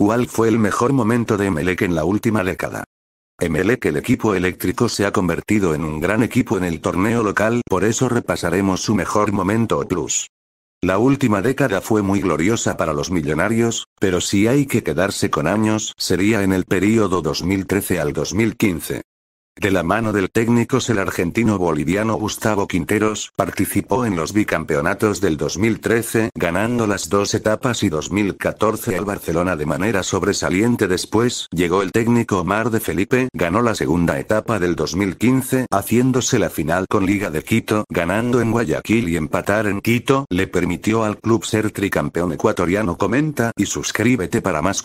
¿Cuál fue el mejor momento de Emelec en la última década? Emelec el equipo eléctrico se ha convertido en un gran equipo en el torneo local, por eso repasaremos su mejor momento o plus. La última década fue muy gloriosa para los millonarios, pero si hay que quedarse con años, sería en el periodo 2013 al 2015. De la mano del es el argentino boliviano Gustavo Quinteros participó en los bicampeonatos del 2013 ganando las dos etapas y 2014 al Barcelona de manera sobresaliente después llegó el técnico Omar de Felipe ganó la segunda etapa del 2015 haciéndose la final con Liga de Quito ganando en Guayaquil y empatar en Quito le permitió al club ser tricampeón ecuatoriano comenta y suscríbete para más